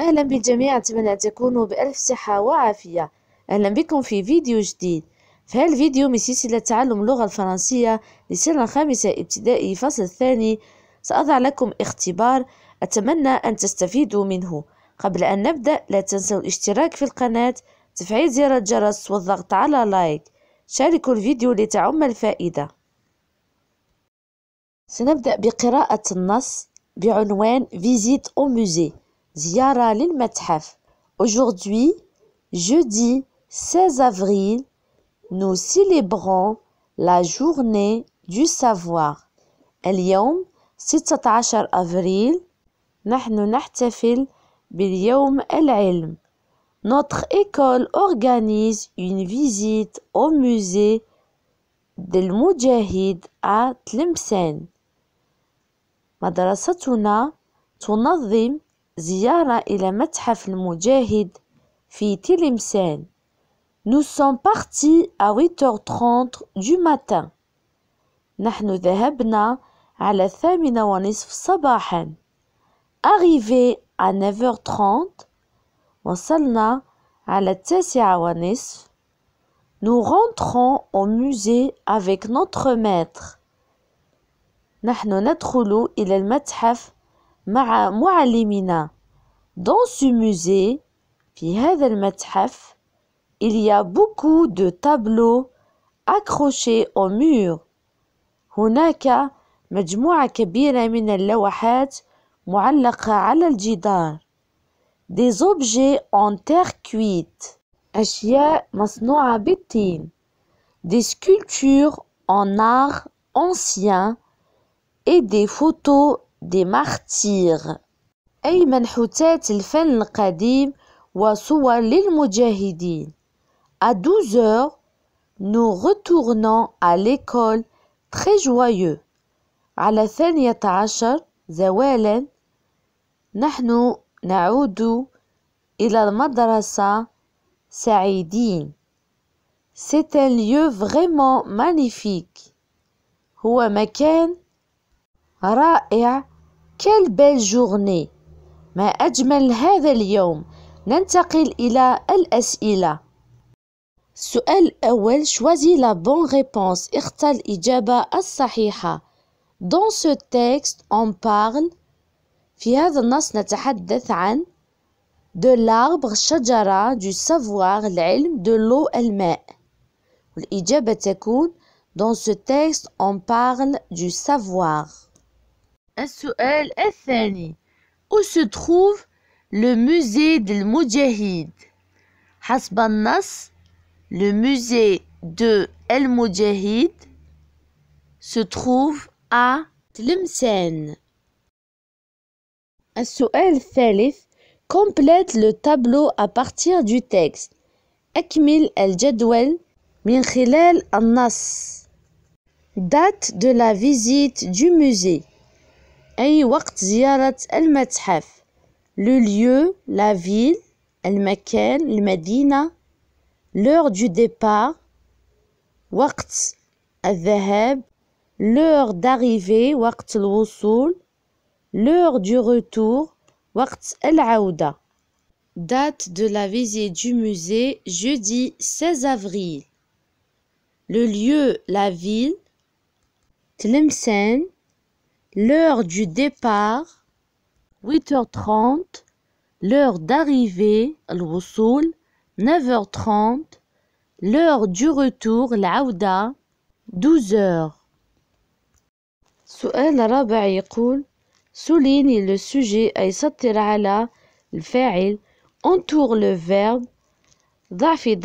أهلا بالجميع أتمنى أن تكونوا بألف صحة وعافية أهلا بكم في فيديو جديد في هذا الفيديو من سلسلة تعلم اللغة الفرنسية لسنة الخامسة ابتدائي فصل الثاني سأضع لكم اختبار أتمنى أن تستفيدوا منه قبل أن نبدأ لا تنسوا الاشتراك في القناة تفعيل زر الجرس والضغط على لايك شاركوا الفيديو لتعم الفائدة سنبدأ بقراءة النص بعنوان فيزيت أو موزي Ziara Lilmethef Aujourd'hui, jeudi 16 avril, nous célébrons la journée du savoir. اليوم 16 célébrons le نحتفل باليوم العلم. Notre école organise une visite au musée del Mujahid à Tlemcen. مدرستنا تنظم زياره الى متحف المجاهد في تلمسان. Nous sommes partis à 8h30 du matin. نحن ذهبنا على الثامنة ونصف صباحا. Arrivé à 9h30. وصلنا على التاسعة ونصف. Nous rentrons au musée avec notre maître. نحن ندخل إلى المتحف مع معلمنا. Dans ce musée, في هذا المتحف, il y a beaucoup de tableaux accrochés au mur. هناك مجموعة كبيرة من اللوحات معلقة على الجدار. Des objets en terre cuite. أشياء مصنوعة بالطين. Des sculptures en art ancien et des photos des martyrs أي منحوتات الفن القديم وصور À 12 heures, nous retournons à l'école très joyeux. على الثانية عشر زوالا نحن نعود إلى C'est un lieu vraiment magnifique. هو مكان رائع كيل بيل جورني ما أجمل هذا اليوم ننتقل إلى الأسئلة السؤال الأول شوازي لا بون ريبونس اختار الإجابة الصحيحة Dans ce texte on parle في هذا النص نتحدث عن دو لاربغ شجرة دو savoir العلم دو لو الماء والإجابة تكون Dans ce texte on parle du savoir Asouel الثاني où se trouve le musée del Moudjahid Hasbanas. le musée de El se trouve à Tlemcen. Asouel Felif complète le tableau à partir du texte Ekmil El من خلال Annas. date de la visite du musée أي وقت زيارة المتحف le lieu la ville المكان Medina l'heure du départ وقت الذهاب l'heure d'arrivée وقت الوصول l'heure du retour El العودة Date de la visite du musée jeudi 16 avril. Le lieu, la ville. Tlemcen, l'heure du départ, 8h30, l'heure d'arrivée, 9h30, l'heure du retour, Laouda 12h. سؤال رابع يقول souligne le sujet أي سطر على الفاعل entoure le verbe ضع في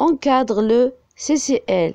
encadre le CCL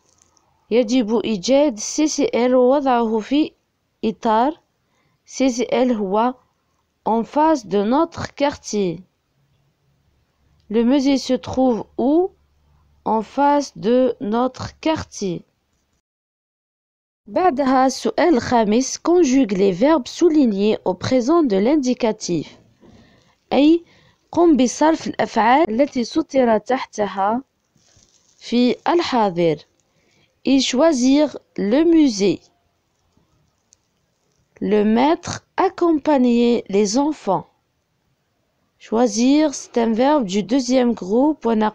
يجب إيجاد CCL ووضعه itar إطار CCL هو en face de notre quartier. Le musée se trouve où En face de notre quartier. بعدها el ramis conjugue les verbes soulignés au présent de l'indicatif قم بصرف الأفعال التي تحتها في الحاضر ils choisir le musée. Le maître accompagner les enfants. Choisir, c'est un verbe du deuxième groupe. On a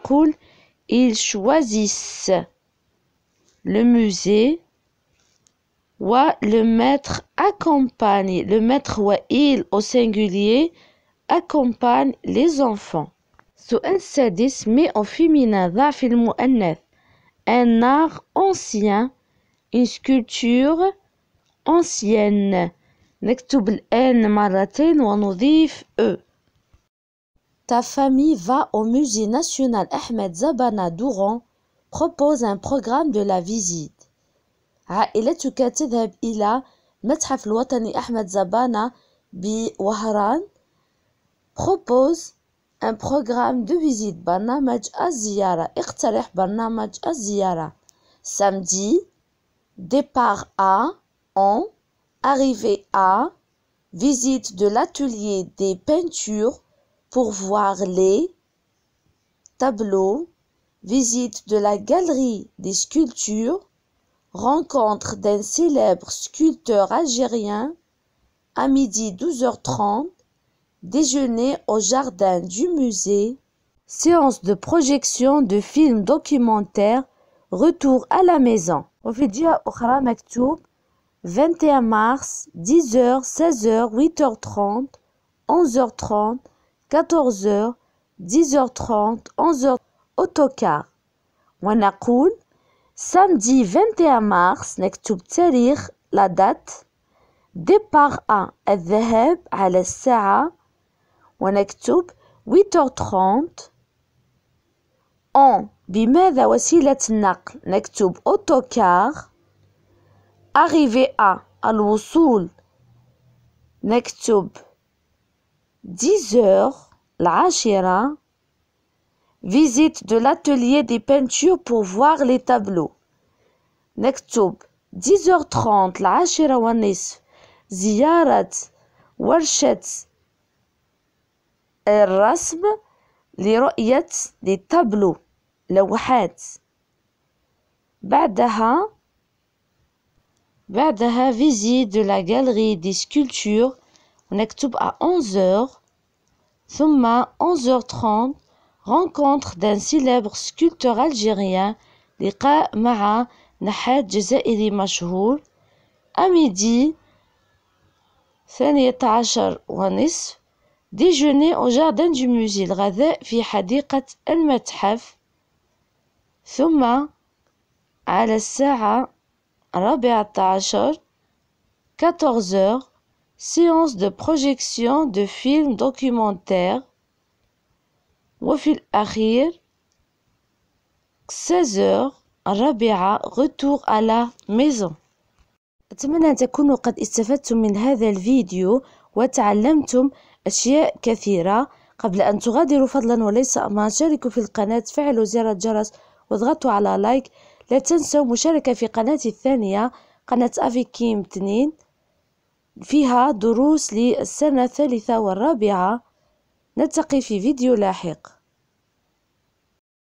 ils choisissent le musée. Wa le maître accompagne. Le maître ou il au singulier accompagne les enfants. sous un féminin' au féminin, un art ancien une sculpture ancienne نكتب الآن مرتين ونضيف E Ta famille va au musée national Ahmed Zabana Douran propose un programme de la visite عائلتك تذهب إلى متحف الوطني أحمد زبانة بوهران propose un programme de visite Banamaj samedi départ à en arrivée à visite de l'atelier des peintures pour voir les tableaux visite de la galerie des sculptures rencontre d'un célèbre sculpteur algérien à midi 12h30 déjeuner au jardin du musée, séance de projection de films documentaires, retour à la maison. au أخرى 21 mars 10h 16h 8h30 11h30 14h 10h30 11h أوتوكار ونقول samedi 21 mars, mars la date. Départ à ديبار أ à à Sa'a. 8h30 on بماذا وسيلة النقل نكتب Autocar. arrivé à الوصول نكتب 10h العاشرة visite de l'atelier des peintures pour voir les tableaux نكتب 10h30 العاشرة والنصف زيارة ورشة الرسم لرؤية للتابلو لوحات بعدها بعدها visite de la galerie des sculptures ونكتب à 11h ثم 11h30 rencontre d'un célèbre sculpteur algérien لقاء مع نحات جزائري مشهور à midi ثانية عشر ونصف ديجوني أو جاردان دو موزي الغذاء في حديقة المتحف ثم على الساعة الرابعة عشر كاتوغزوغ سيونس دو بروجيكسيون دو فيلم دوكيومونتير وفي الأخير سيزوغ الرابعة غتوغ على ميزون أتمنى أن تكونوا قد استفدتم من هذا الفيديو وتعلمتم أشياء كثيرة قبل أن تغادروا فضلا وليس أما شاركوا في القناة فعلوا زر الجرس واضغطوا على لايك لا تنسوا مشاركة في قناتي الثانية قناة أفيكيم 2 فيها دروس للسنة الثالثة والرابعة نلتقي في فيديو لاحق